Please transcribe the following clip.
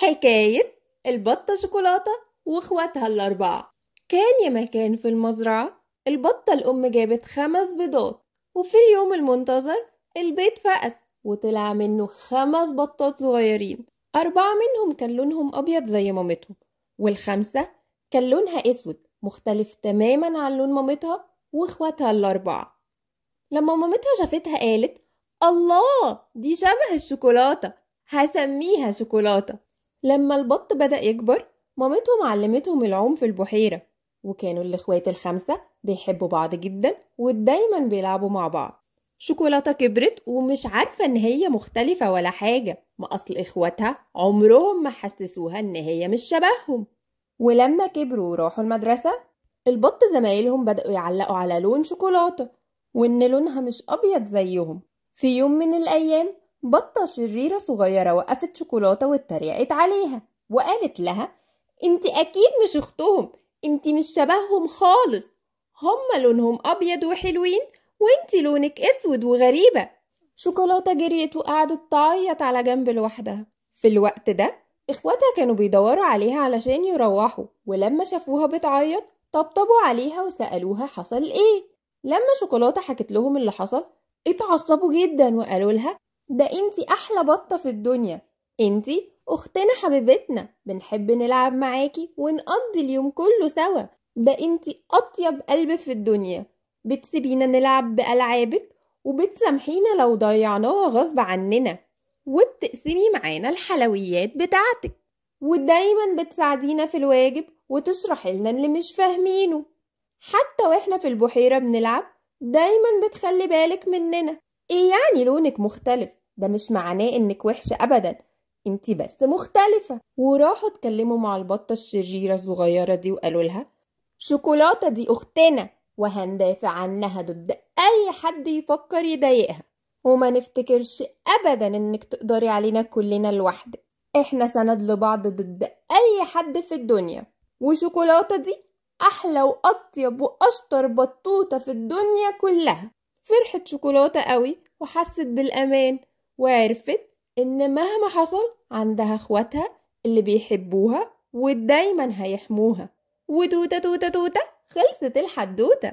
حكاية البطة شوكولاتة وإخواتها الأربعة كان يا مكان في المزرعة البطة الأم جابت خمس بيضات وفي اليوم المنتظر البيت فقس وطلع منه خمس بطات صغيرين أربعة منهم كان لونهم أبيض زي مامتهم والخمسة كان لونها أسود مختلف تماما عن لون مامتها وإخواتها الأربعة لما مامتها شافتها قالت الله دي شبه الشوكولاتة هسميها شوكولاتة لما البط بدأ يكبر مامتهم علمتهم العوم في البحيرة وكانوا الإخوات الخمسة بيحبوا بعض جدا ودايما بيلعبوا مع بعض شوكولاتة كبرت ومش عارفة إن هي مختلفة ولا حاجة ما أصل إخواتها عمرهم ما حسسوها إن هي مش شبههم ولما كبروا وراحوا المدرسة البط زمايلهم بدأوا يعلقوا على لون شوكولاتة وإن لونها مش أبيض زيهم في يوم من الأيام بطة شريرة صغيرة وقفت شوكولاتة واتريقت عليها وقالت لها انت اكيد مش اختهم انت مش شبههم خالص هما لونهم ابيض وحلوين وانت لونك اسود وغريبة شوكولاتة جريت وقعدت تعيط على جنب لوحدها في الوقت ده اخواتها كانوا بيدوروا عليها علشان يروحوا ولما شافوها بتعيط طبطبوا عليها وسألوها حصل ايه لما شوكولاتة حكت لهم اللي حصل اتعصبوا جدا وقالوا لها ده انتي احلى بطة في الدنيا انتي اختنا حبيبتنا بنحب نلعب معاكي ونقضي اليوم كله سوا ده انتي اطيب قلب في الدنيا بتسيبينا نلعب بألعابك وبتسامحينا لو ضيعناها غصب عننا وبتقسمي معانا الحلويات بتاعتك ودايما بتساعدينا في الواجب وتشرحي لنا اللي مش فاهمينه حتى واحنا في البحيرة بنلعب دايما بتخلي بالك مننا ايه يعني لونك مختلف ده مش معناه انك وحشة ابدا انت بس مختلفة وراحوا اتكلموا مع البطة الشريرة الصغيرة دي وقالوا لها شوكولاتة دي اختنا وهندافع عنها ضد اي حد يفكر يضايقها وما نفتكرش ابدا انك تقدري علينا كلنا لوحدك احنا سند لبعض ضد اي حد في الدنيا وشوكولاتة دي احلى واطيب واشطر بطوطة في الدنيا كلها فرحت شوكولاتة قوي وحست بالامان وعرفت إن مهما حصل عندها إخواتها اللي بيحبوها ودايما هيحموها وتوتة توتة توتة خلصت الحدوتة